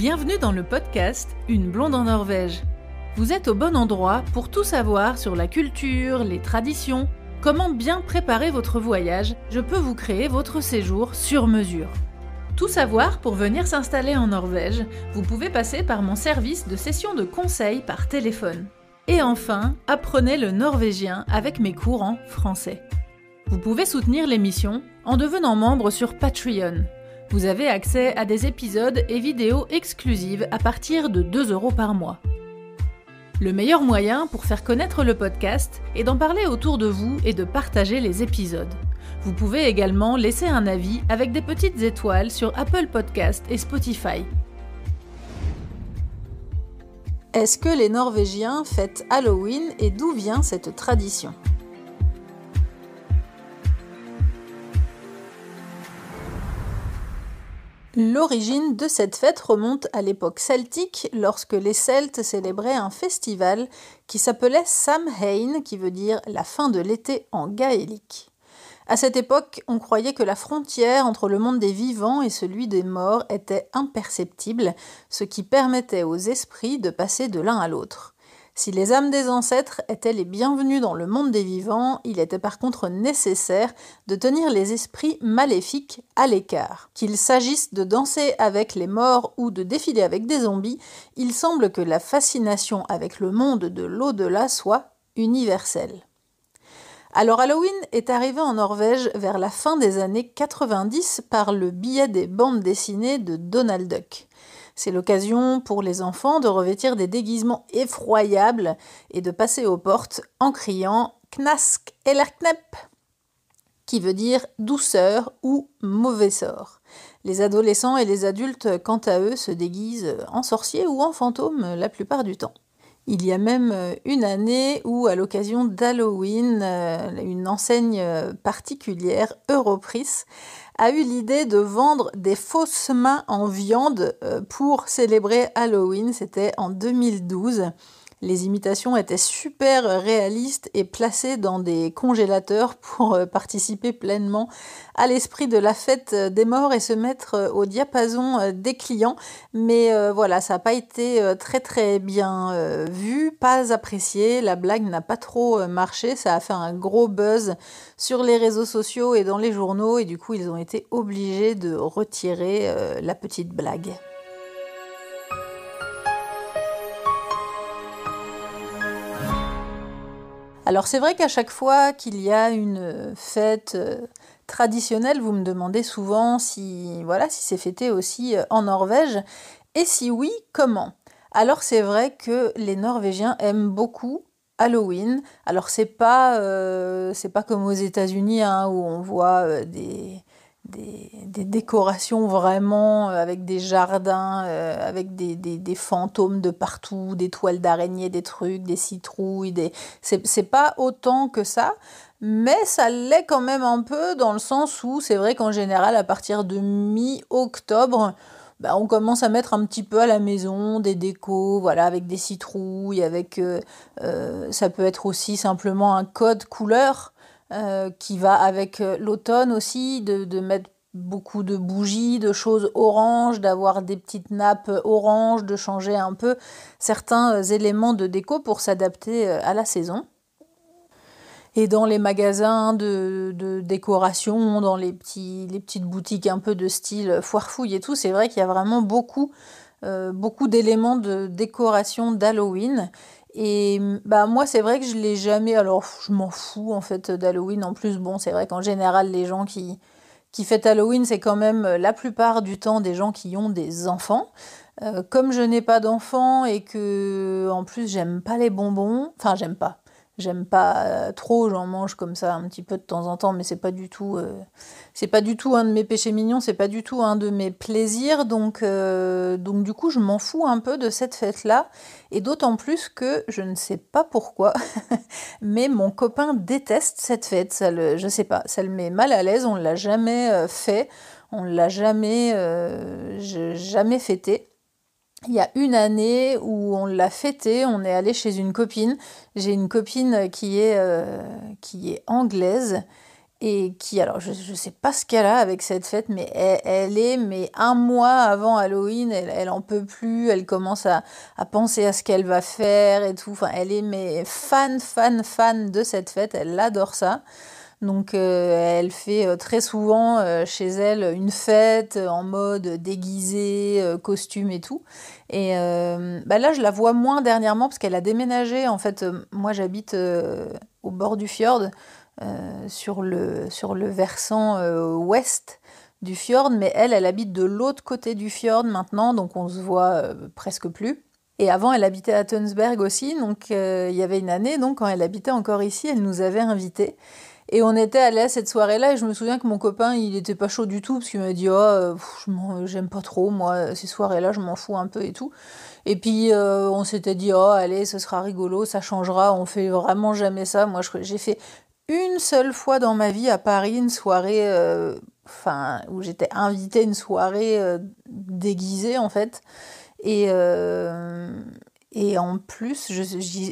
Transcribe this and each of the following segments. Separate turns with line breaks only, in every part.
Bienvenue dans le podcast Une blonde en Norvège. Vous êtes au bon endroit pour tout savoir sur la culture, les traditions, comment bien préparer votre voyage. Je peux vous créer votre séjour sur mesure. Tout savoir pour venir s'installer en Norvège, vous pouvez passer par mon service de session de conseil par téléphone. Et enfin, apprenez le norvégien avec mes cours en français. Vous pouvez soutenir l'émission en devenant membre sur Patreon. Vous avez accès à des épisodes et vidéos exclusives à partir de 2 euros par mois. Le meilleur moyen pour faire connaître le podcast est d'en parler autour de vous et de partager les épisodes. Vous pouvez également laisser un avis avec des petites étoiles sur Apple Podcast et Spotify. Est-ce que les Norvégiens fêtent Halloween et d'où vient cette tradition L'origine de cette fête remonte à l'époque celtique, lorsque les Celtes célébraient un festival qui s'appelait Samhain, qui veut dire la fin de l'été en gaélique. À cette époque, on croyait que la frontière entre le monde des vivants et celui des morts était imperceptible, ce qui permettait aux esprits de passer de l'un à l'autre. Si les âmes des ancêtres étaient les bienvenues dans le monde des vivants, il était par contre nécessaire de tenir les esprits maléfiques à l'écart. Qu'il s'agisse de danser avec les morts ou de défiler avec des zombies, il semble que la fascination avec le monde de l'au-delà soit universelle. Alors Halloween est arrivé en Norvège vers la fin des années 90 par le biais des bandes dessinées de Donald Duck. C'est l'occasion pour les enfants de revêtir des déguisements effroyables et de passer aux portes en criant Knask knep qui veut dire douceur ou mauvais sort. Les adolescents et les adultes, quant à eux, se déguisent en sorciers ou en fantômes la plupart du temps. Il y a même euh, une année où, à l'occasion d'Halloween, euh, une enseigne euh, particulière, Europris, a eu l'idée de vendre des fausses mains en viande pour célébrer Halloween. C'était en 2012. Les imitations étaient super réalistes et placées dans des congélateurs pour euh, participer pleinement à l'esprit de la fête euh, des morts et se mettre euh, au diapason des clients. Mais voilà, ça n'a pas été très très bien vu, pas apprécié, la blague n'a pas trop marché, ça a fait un gros buzz sur les réseaux sociaux et dans les journaux et du coup ils ont été obligés de retirer la petite blague. Alors c'est vrai qu'à chaque fois qu'il y a une euh, fête euh, traditionnelle, vous me demandez souvent si voilà si c'est fêté aussi euh, en Norvège et si oui, comment Alors c'est vrai que les Norvégiens aiment beaucoup Halloween. Alors c'est pas c'est pas comme aux États-Unis hein, où on voit des des, décorations vraiment euh, avec des jardins, euh, avec des, fantômes de partout, des toiles d'araignées, des trucs, des citrouilles, des... c'est pas autant que ça, mais ça l'est quand même un peu dans le sens où c'est vrai qu'en général à partir de mi-octobre, bah, on commence à mettre un petit peu à la maison des décos, voilà, avec des citrouilles, avec euh, ça peut être aussi simplement un code couleur euh, qui va avec euh, l'automne aussi, de, mettre beaucoup de bougies, de choses oranges, d'avoir des petites nappes oranges, de changer un peu certains euh, éléments de déco pour s'adapter à la saison. Et dans les magasins de, de décoration, dans les, petites boutiques un peu de style foire fouille et tout, c'est vrai qu'il y a vraiment beaucoup, beaucoup d'éléments de décoration d'Halloween. Et mm, bah moi c'est vrai que je l'ai jamais. Alors je m'en fous en fait d'Halloween. En plus bon c'est vrai qu'en général les gens qui qui fêtent Halloween c'est quand même euh, la plupart du temps des gens qui ont des enfants. Euh, comme je n'ai pas d'enfants et que en plus j'aime pas les bonbons. Enfin j'aime pas j'aime pas euh, trop, j'en mange comme ça un petit peu de temps en temps, mais c'est pas du tout, euh, c'est pas du tout un de mes péchés mignons, c'est pas du tout un de mes plaisirs, donc euh, donc du coup je m'en fous un peu de cette fête là, et d'autant plus que je ne sais pas pourquoi, mais mon copain déteste cette fête, ça le, je sais pas, ça le met mal à l'aise, on l'a jamais fait, on l'a jamais, fêtée. jamais fêté il y a une année où on l'a fêté, on est allé chez une copine. J'ai une copine qui est, euh, qui est anglaise et qui, alors je ne sais pas ce qu'elle a avec cette fête, mais e, elle, est, mais un mois avant Halloween, elle, elle en peut plus, elle commence à, penser à ce qu'elle va faire et tout. Enfin, elle est mais fan, fan, fan de cette fête, elle adore ça. Donc euh, elle fait euh, très souvent euh, chez elle une fête en mode déguisé, costume et tout. Et bah là je la vois moins dernièrement parce qu'elle a déménagé. En fait, moi j'habite au bord du fjord, sur, le, sur le versant ouest du fjord, mais elle, elle habite de l'autre côté du fjord maintenant, donc on se voit presque plus. Et avant, elle habitait à Tunsberg aussi, donc il y avait une année, donc quand elle habitait encore ici, elle nous avait invités. Et on était allé à cette soirée-là et je me souviens que mon copain, il n'était pas chaud du tout parce qu'il m'a dit Oh, euh, euh, j'aime pas trop, moi, ces soirées-là, je m'en fous un peu et tout. Et puis euh, on s'était dit Oh, allez, ce sera rigolo, ça changera, on fait vraiment jamais ça. Moi, j'ai fait une seule fois dans ma vie à Paris une soirée, enfin, où j'étais invitée à une soirée déguisée en fait. Et. Et en plus, je,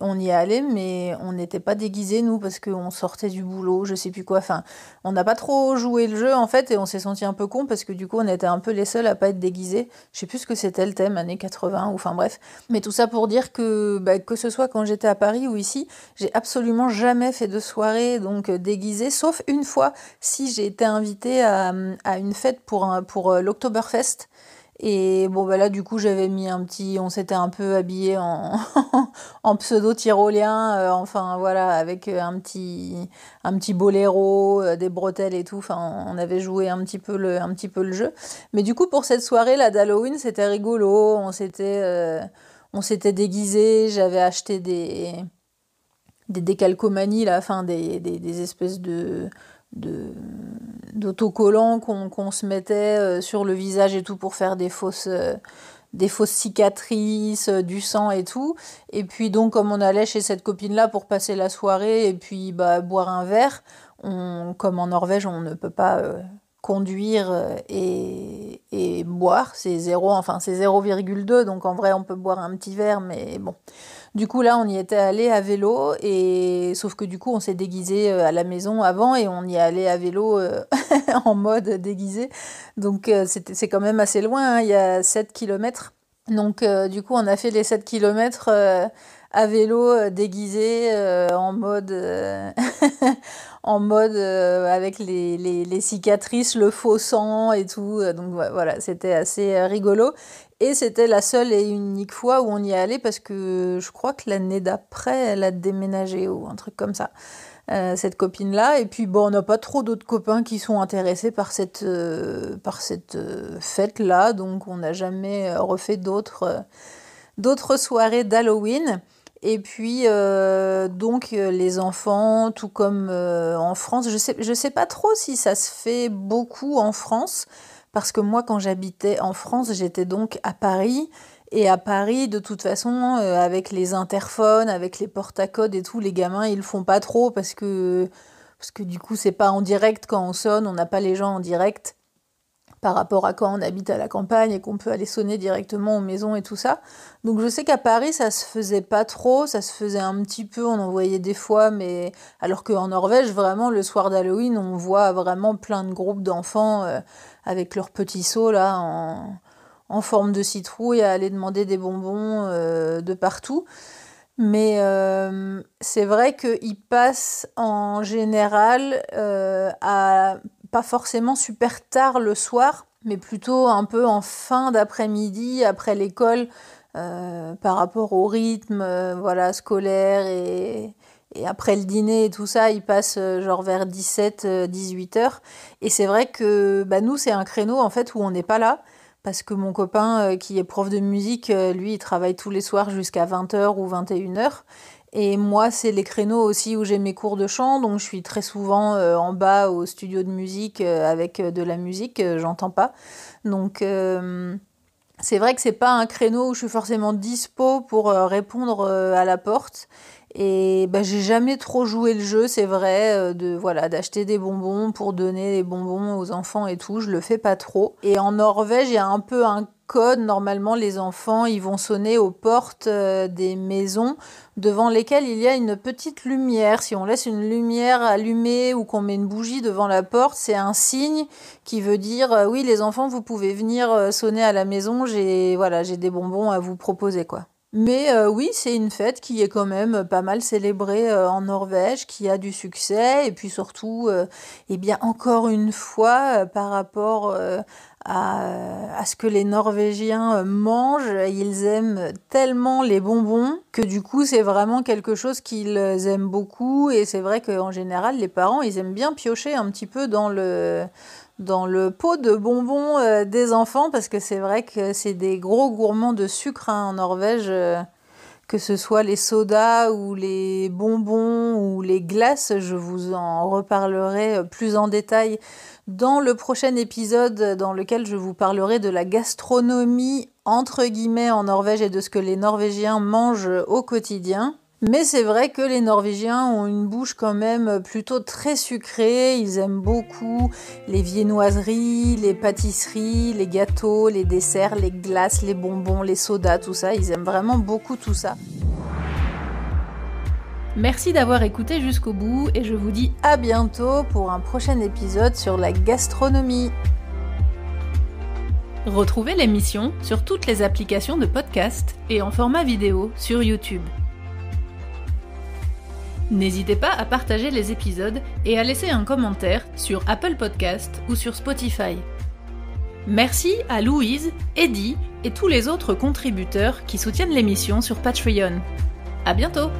on y est allé, mais on n'était pas déguisés, nous, parce qu'on sortait du boulot, je sais plus quoi. Enfin, on n'a pas trop joué le jeu, en fait, et on s'est senti un peu con, parce que du coup, on était un peu les seuls à pas être déguisés. Je sais plus ce que c'était le thème, années 80, ou enfin bref. Mais tout ça pour dire que, bah, que ce soit quand j'étais à Paris ou ici, j'ai absolument jamais fait de soirée, donc euh, déguisée, sauf une fois, si j'ai été invitée à, une fête pour, pour euh, l'Octoberfest. Et bon, bah là, du coup, j'avais mis un petit. On s'était un peu habillé en, en pseudo tyrolien, euh, enfin voilà, avec euh, un petit, un petit boléro, euh, des bretelles et tout. Enfin, on avait joué un petit peu le, un petit peu le jeu. Mais du coup, pour cette soirée là d'Halloween, c'était rigolo. On s'était, déguisés. on s'était déguisé. J'avais acheté des, des décalcomanies là, enfin des, des espèces de d'autocollants qu'on se mettait euh, sur le visage et tout pour faire des fausses euh, des fausses cicatrices, euh, du sang et tout. Et puis donc comme on allait chez cette copine là pour passer la soirée et puis bah boire un verre, on comme en Norvège on ne peut pas conduire euh, et, boire. C'est 0, enfin c'est 0,2, donc en vrai on peut boire un petit verre, mais bon. Du coup là on y était allé à vélo et sauf que du coup on s'est déguisé euh, à la maison avant et on y est allé à vélo euh, en mode déguisé. Donc c'est quand même assez loin, hein. il y a 7 km donc euh, du coup, on a fait les 7 km euh, à vélo euh, déguisé en mode en mode avec les, les, cicatrices, le faux sang et tout. Donc voilà, c'était assez rigolo. Et c'était la seule et unique fois où on y est allé parce que je crois que l'année d'après, elle a déménagé ou un truc comme ça. Euh, cette copine-là. Et puis, bon, on n'a pas trop d'autres copains qui sont intéressés par cette, euh, euh, fête-là, donc on n'a jamais refait d'autres, soirées d'Halloween. Et puis, donc, les enfants, tout comme en France, je ne sais pas trop si ça se fait beaucoup en France, parce que moi, quand j'habitais en France, j'étais donc à Paris, et à Paris, de toute façon, euh, avec les interphones, avec les portes à code et tout, les gamins, ils le font pas trop parce que, parce que du coup, c'est pas en direct quand on sonne, on n'a pas les gens en direct par rapport à quand on habite à la campagne et qu'on peut aller sonner directement aux maisons et tout ça. Donc je sais qu'à Paris, ça se faisait pas trop, ça se faisait un petit peu, on en voyait des fois, mais alors qu'en Norvège, vraiment, le soir d'Halloween, on voit vraiment plein de groupes d'enfants euh, avec leurs petits seaux là en en forme de citrouille à aller demander des bonbons euh, de partout. Mais euh, c'est vrai qu'ils passent en général euh, à pas forcément super tard le soir, mais plutôt un peu en fin d'après-midi, après, l'école, par rapport au rythme voilà, scolaire et, après le dîner et tout ça, ils passent genre vers 17-18 heures. Et c'est vrai que bah, nous, c'est un créneau en fait où on n'est pas là parce que mon copain euh, qui est prof de musique, euh, lui, il travaille tous les soirs jusqu'à 20h ou 21h. Et moi, c'est les créneaux aussi où j'ai mes cours de chant, donc je suis très souvent euh, en bas au studio de musique avec de la musique, j'entends pas. Donc c'est vrai que c'est pas un créneau où je suis forcément dispo pour répondre à la porte. Et ben, j'ai jamais trop joué le jeu, c'est vrai, euh, de voilà d'acheter des bonbons pour donner des bonbons aux enfants et tout. Je le fais pas trop. Et en Norvège, il y a un peu un code. Normalement, les enfants, ils vont sonner aux portes euh, des maisons devant lesquelles il y a une petite lumière. Si on laisse une lumière allumée ou qu'on met une bougie devant la porte, c'est un signe qui veut dire euh, oui, les enfants, vous pouvez venir sonner à la maison. J'ai voilà, j'ai des bonbons à vous proposer quoi. Mais euh, oui, c'est une fête qui est quand même pas mal célébrée euh, en Norvège, qui a du succès, et puis surtout, euh, eh bien encore une fois, par rapport à, à, ce que les Norvégiens mangent, ils aiment tellement les bonbons que du coup, c'est vraiment quelque chose qu'ils aiment beaucoup, et c'est vrai qu'en général, les parents, ils aiment bien piocher un petit peu dans le dans le pot de bonbons euh, des enfants, parce que c'est vrai que c'est des gros gourmands de sucre hein, en Norvège, euh, que ce soit les sodas ou les bonbons ou les glaces, je vous en reparlerai euh, plus en détail dans le prochain épisode dans lequel je vous parlerai de la gastronomie entre guillemets en Norvège et de ce que les Norvégiens mangent au quotidien. Mais c'est vrai que les Norvégiens ont une bouche quand même plutôt très sucrée. Ils aiment beaucoup les viennoiseries, les pâtisseries, les gâteaux, les desserts, les glaces, les bonbons, les sodas, tout ça. Ils aiment vraiment beaucoup tout ça. Merci d'avoir écouté jusqu'au bout et je vous dis à bientôt pour un prochain épisode sur la gastronomie. Retrouvez l'émission sur toutes les applications de podcast et en format vidéo sur YouTube. N'hésitez pas à partager les épisodes et à laisser un commentaire sur Apple Podcast ou sur Spotify. Merci à Louise, Eddie et tous les autres contributeurs qui soutiennent l'émission sur Patreon. À bientôt!